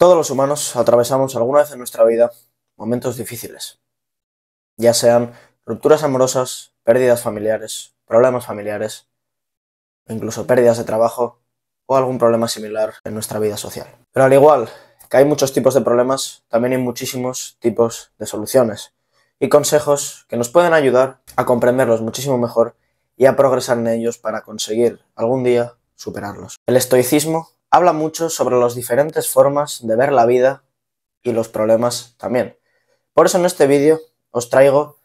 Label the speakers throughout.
Speaker 1: Todos los humanos atravesamos alguna vez en nuestra vida momentos difíciles, ya sean rupturas amorosas, pérdidas familiares, problemas familiares, incluso pérdidas de trabajo o algún problema similar en nuestra vida social. Pero al igual que hay muchos tipos de problemas, también hay muchísimos tipos de soluciones y consejos que nos pueden ayudar a comprenderlos muchísimo mejor y a progresar en ellos para conseguir algún día superarlos. El estoicismo habla mucho sobre las diferentes formas de ver la vida y los problemas también. Por eso en este vídeo os traigo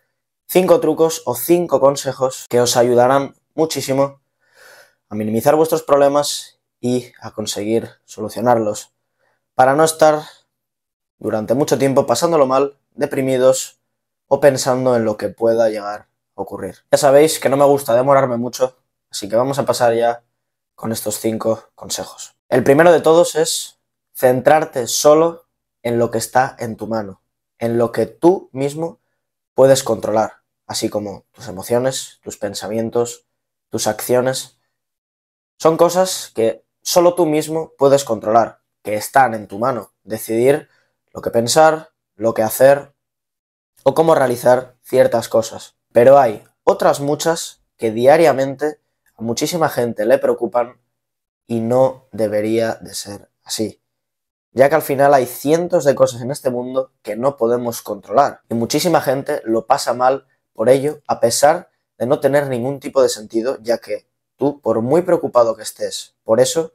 Speaker 1: cinco trucos o cinco consejos que os ayudarán muchísimo a minimizar vuestros problemas y a conseguir solucionarlos, para no estar durante mucho tiempo pasándolo mal, deprimidos o pensando en lo que pueda llegar a ocurrir. Ya sabéis que no me gusta demorarme mucho, así que vamos a pasar ya con estos cinco consejos. El primero de todos es centrarte solo en lo que está en tu mano, en lo que tú mismo puedes controlar, así como tus emociones, tus pensamientos, tus acciones. Son cosas que solo tú mismo puedes controlar, que están en tu mano, decidir lo que pensar, lo que hacer o cómo realizar ciertas cosas. Pero hay otras muchas que diariamente a muchísima gente le preocupan y no debería de ser así, ya que al final hay cientos de cosas en este mundo que no podemos controlar y muchísima gente lo pasa mal por ello a pesar de no tener ningún tipo de sentido, ya que tú, por muy preocupado que estés por eso,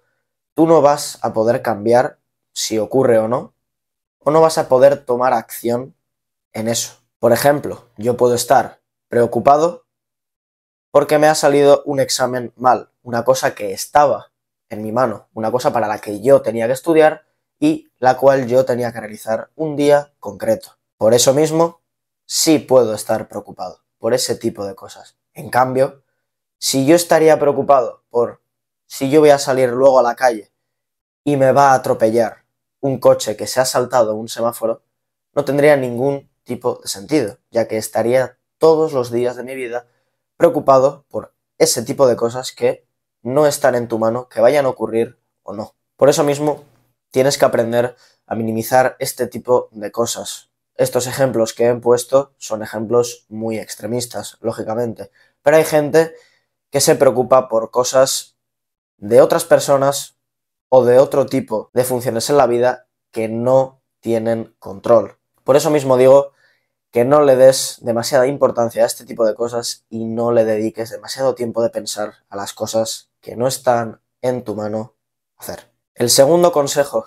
Speaker 1: tú no vas a poder cambiar si ocurre o no, o no vas a poder tomar acción en eso. Por ejemplo, yo puedo estar preocupado porque me ha salido un examen mal, una cosa que estaba en mi mano, una cosa para la que yo tenía que estudiar y la cual yo tenía que realizar un día concreto. Por eso mismo, sí puedo estar preocupado por ese tipo de cosas. En cambio, si yo estaría preocupado por si yo voy a salir luego a la calle y me va a atropellar un coche que se ha saltado un semáforo, no tendría ningún tipo de sentido, ya que estaría todos los días de mi vida preocupado por ese tipo de cosas que no están en tu mano, que vayan a ocurrir o no. Por eso mismo, tienes que aprender a minimizar este tipo de cosas. Estos ejemplos que he puesto son ejemplos muy extremistas, lógicamente, pero hay gente que se preocupa por cosas de otras personas o de otro tipo de funciones en la vida que no tienen control. Por eso mismo digo que no le des demasiada importancia a este tipo de cosas y no le dediques demasiado tiempo de pensar a las cosas que no están en tu mano hacer. El segundo consejo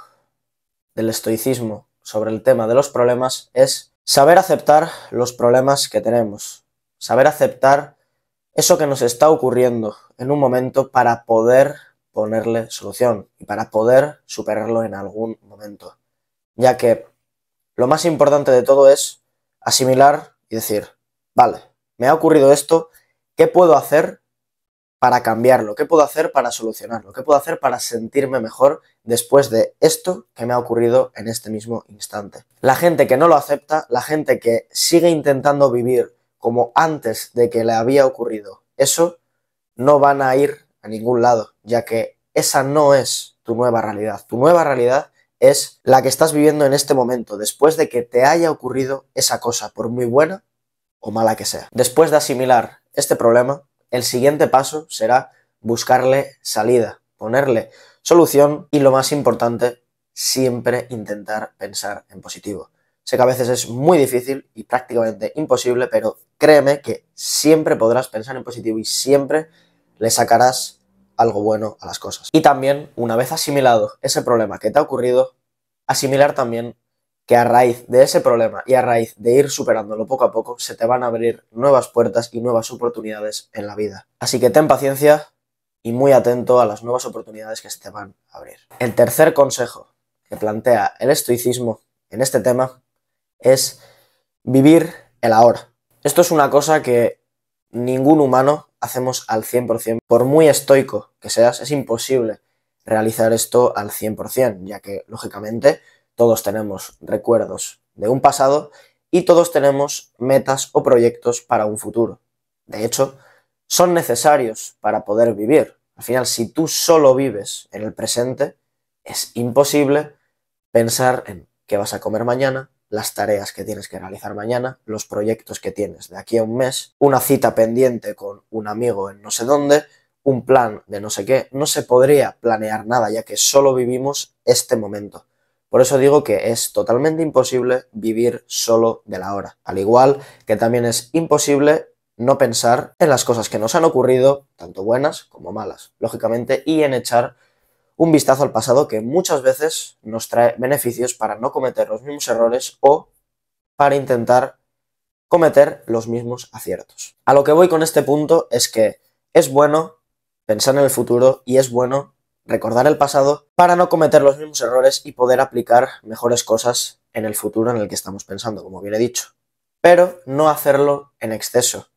Speaker 1: del estoicismo sobre el tema de los problemas es saber aceptar los problemas que tenemos, saber aceptar eso que nos está ocurriendo en un momento para poder ponerle solución y para poder superarlo en algún momento, ya que lo más importante de todo es asimilar y decir, vale, me ha ocurrido esto, ¿qué puedo hacer para cambiarlo? ¿Qué puedo hacer para solucionarlo? ¿Qué puedo hacer para sentirme mejor después de esto que me ha ocurrido en este mismo instante? La gente que no lo acepta, la gente que sigue intentando vivir como antes de que le había ocurrido eso, no van a ir a ningún lado, ya que esa no es tu nueva realidad. Tu nueva realidad es la que estás viviendo en este momento, después de que te haya ocurrido esa cosa, por muy buena o mala que sea. Después de asimilar este problema, el siguiente paso será buscarle salida, ponerle solución y lo más importante, siempre intentar pensar en positivo. Sé que a veces es muy difícil y prácticamente imposible, pero créeme que siempre podrás pensar en positivo y siempre le sacarás algo bueno a las cosas. Y también, una vez asimilado ese problema que te ha ocurrido, asimilar también que a raíz de ese problema y a raíz de ir superándolo poco a poco, se te van a abrir nuevas puertas y nuevas oportunidades en la vida. Así que ten paciencia y muy atento a las nuevas oportunidades que se te van a abrir. El tercer consejo que plantea el estoicismo en este tema es vivir el ahora. Esto es una cosa que ningún humano hacemos al 100%. Por muy estoico que seas, es imposible realizar esto al 100%, ya que lógicamente todos tenemos recuerdos de un pasado y todos tenemos metas o proyectos para un futuro. De hecho, son necesarios para poder vivir. Al final, si tú solo vives en el presente, es imposible pensar en qué vas a comer mañana, las tareas que tienes que realizar mañana, los proyectos que tienes de aquí a un mes, una cita pendiente con un amigo en no sé dónde, un plan de no sé qué. No se podría planear nada ya que solo vivimos este momento. Por eso digo que es totalmente imposible vivir solo de la hora. Al igual que también es imposible no pensar en las cosas que nos han ocurrido, tanto buenas como malas, lógicamente, y en echar un vistazo al pasado que muchas veces nos trae beneficios para no cometer los mismos errores o para intentar cometer los mismos aciertos. A lo que voy con este punto es que es bueno pensar en el futuro y es bueno recordar el pasado para no cometer los mismos errores y poder aplicar mejores cosas en el futuro en el que estamos pensando, como bien he dicho. Pero no hacerlo en exceso,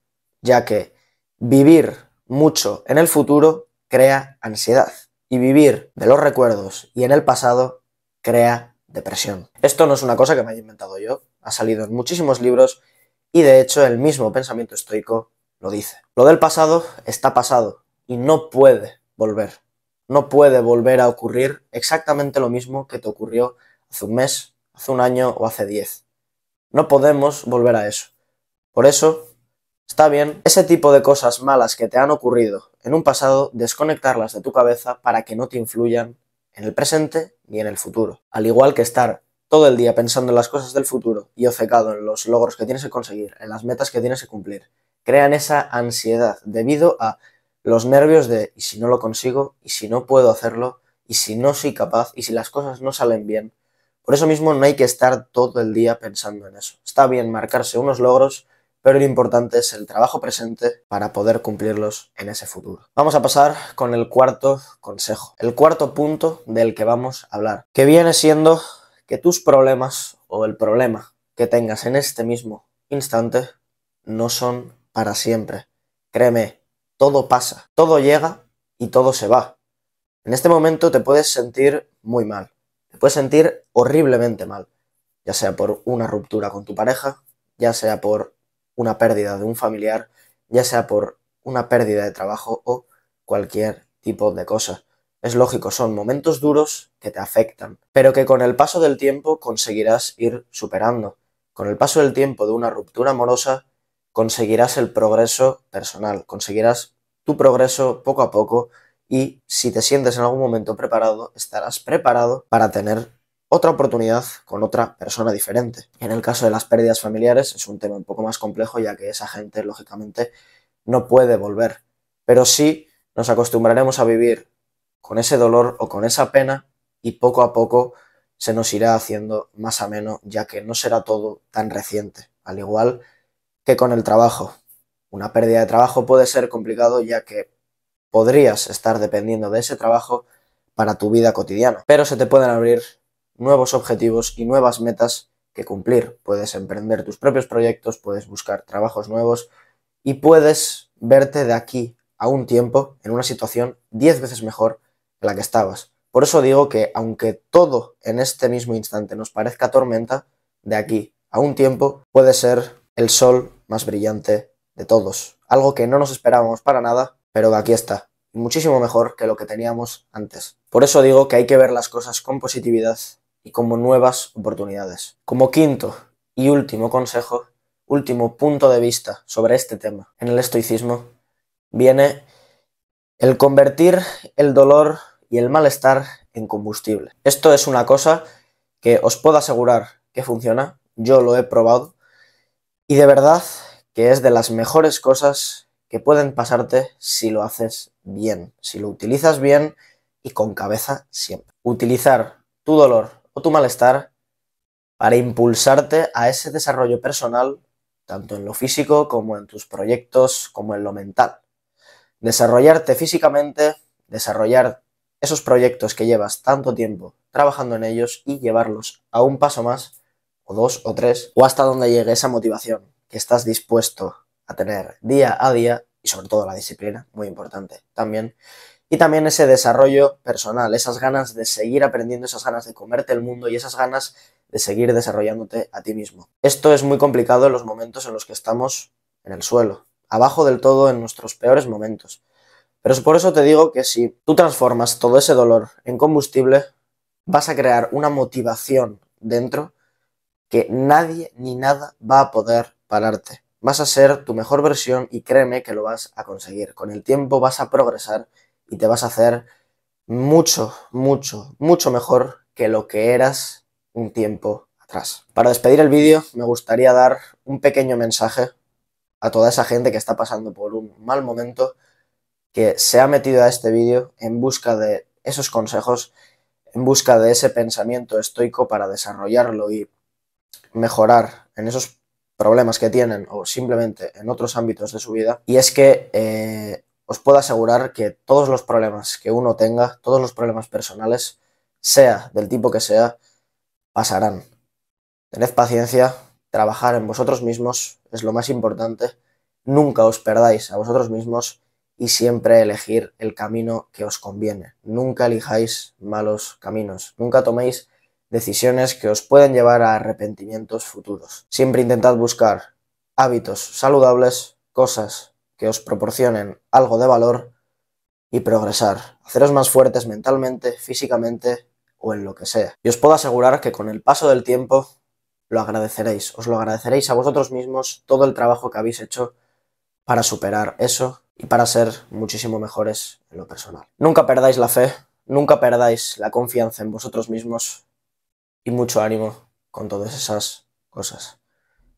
Speaker 1: ya que vivir mucho en el futuro crea ansiedad y vivir de los recuerdos y en el pasado crea depresión. Esto no es una cosa que me haya inventado yo, ha salido en muchísimos libros y de hecho el mismo pensamiento estoico lo dice. Lo del pasado está pasado y no puede volver. No puede volver a ocurrir exactamente lo mismo que te ocurrió hace un mes, hace un año o hace diez. No podemos volver a eso. Por eso, está bien, ese tipo de cosas malas que te han ocurrido en un pasado, desconectarlas de tu cabeza para que no te influyan en el presente ni en el futuro. Al igual que estar todo el día pensando en las cosas del futuro y ofecado en los logros que tienes que conseguir, en las metas que tienes que cumplir, crean esa ansiedad debido a los nervios de y si no lo consigo, y si no puedo hacerlo, y si no soy capaz, y si las cosas no salen bien. Por eso mismo no hay que estar todo el día pensando en eso. Está bien marcarse unos logros, pero lo importante es el trabajo presente para poder cumplirlos en ese futuro. Vamos a pasar con el cuarto consejo, el cuarto punto del que vamos a hablar, que viene siendo que tus problemas o el problema que tengas en este mismo instante no son para siempre. Créeme, todo pasa, todo llega y todo se va. En este momento te puedes sentir muy mal, te puedes sentir horriblemente mal, ya sea por una ruptura con tu pareja, ya sea por una pérdida de un familiar, ya sea por una pérdida de trabajo o cualquier tipo de cosa. Es lógico, son momentos duros que te afectan, pero que con el paso del tiempo conseguirás ir superando. Con el paso del tiempo de una ruptura amorosa, conseguirás el progreso personal, conseguirás tu progreso poco a poco y si te sientes en algún momento preparado, estarás preparado para tener otra oportunidad con otra persona diferente. En el caso de las pérdidas familiares es un tema un poco más complejo ya que esa gente lógicamente no puede volver, pero sí nos acostumbraremos a vivir con ese dolor o con esa pena y poco a poco se nos irá haciendo más ameno ya que no será todo tan reciente, al igual que con el trabajo. Una pérdida de trabajo puede ser complicado ya que podrías estar dependiendo de ese trabajo para tu vida cotidiana, pero se te pueden abrir nuevos objetivos y nuevas metas que cumplir. Puedes emprender tus propios proyectos, puedes buscar trabajos nuevos y puedes verte de aquí a un tiempo en una situación 10 veces mejor que la que estabas. Por eso digo que aunque todo en este mismo instante nos parezca tormenta, de aquí a un tiempo puede ser el sol más brillante de todos. Algo que no nos esperábamos para nada, pero de aquí está. Muchísimo mejor que lo que teníamos antes. Por eso digo que hay que ver las cosas con positividad y como nuevas oportunidades. Como quinto y último consejo, último punto de vista sobre este tema en el estoicismo, viene el convertir el dolor y el malestar en combustible. Esto es una cosa que os puedo asegurar que funciona, yo lo he probado y de verdad que es de las mejores cosas que pueden pasarte si lo haces bien, si lo utilizas bien y con cabeza siempre. Utilizar tu dolor o tu malestar para impulsarte a ese desarrollo personal, tanto en lo físico como en tus proyectos, como en lo mental. Desarrollarte físicamente, desarrollar esos proyectos que llevas tanto tiempo trabajando en ellos y llevarlos a un paso más, o dos o tres, o hasta donde llegue esa motivación que estás dispuesto a tener día a día y sobre todo la disciplina, muy importante también, y también ese desarrollo personal, esas ganas de seguir aprendiendo, esas ganas de comerte el mundo y esas ganas de seguir desarrollándote a ti mismo. Esto es muy complicado en los momentos en los que estamos en el suelo, abajo del todo en nuestros peores momentos. Pero es por eso te digo que si tú transformas todo ese dolor en combustible, vas a crear una motivación dentro que nadie ni nada va a poder pararte. Vas a ser tu mejor versión y créeme que lo vas a conseguir. Con el tiempo vas a progresar y te vas a hacer mucho, mucho, mucho mejor que lo que eras un tiempo atrás. Para despedir el vídeo me gustaría dar un pequeño mensaje a toda esa gente que está pasando por un mal momento, que se ha metido a este vídeo en busca de esos consejos, en busca de ese pensamiento estoico para desarrollarlo y mejorar en esos problemas que tienen o simplemente en otros ámbitos de su vida. Y es que eh, os puedo asegurar que todos los problemas que uno tenga, todos los problemas personales, sea del tipo que sea, pasarán. Tened paciencia, trabajar en vosotros mismos es lo más importante. Nunca os perdáis a vosotros mismos y siempre elegir el camino que os conviene. Nunca elijáis malos caminos. Nunca toméis decisiones que os pueden llevar a arrepentimientos futuros. Siempre intentad buscar hábitos saludables, cosas que os proporcionen algo de valor y progresar, haceros más fuertes mentalmente, físicamente o en lo que sea. Y os puedo asegurar que con el paso del tiempo lo agradeceréis, os lo agradeceréis a vosotros mismos todo el trabajo que habéis hecho para superar eso y para ser muchísimo mejores en lo personal. Nunca perdáis la fe, nunca perdáis la confianza en vosotros mismos y mucho ánimo con todas esas cosas.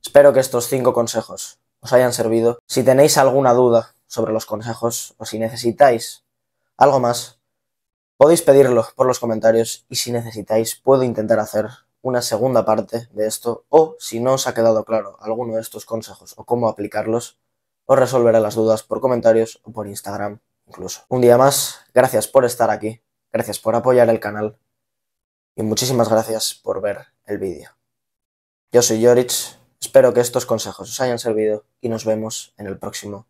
Speaker 1: Espero que estos cinco consejos os hayan servido. Si tenéis alguna duda sobre los consejos o si necesitáis algo más, podéis pedirlo por los comentarios y si necesitáis puedo intentar hacer una segunda parte de esto o si no os ha quedado claro alguno de estos consejos o cómo aplicarlos, os resolveré las dudas por comentarios o por Instagram incluso. Un día más, gracias por estar aquí, gracias por apoyar el canal y muchísimas gracias por ver el vídeo. Yo soy Jorich, Espero que estos consejos os hayan servido y nos vemos en el próximo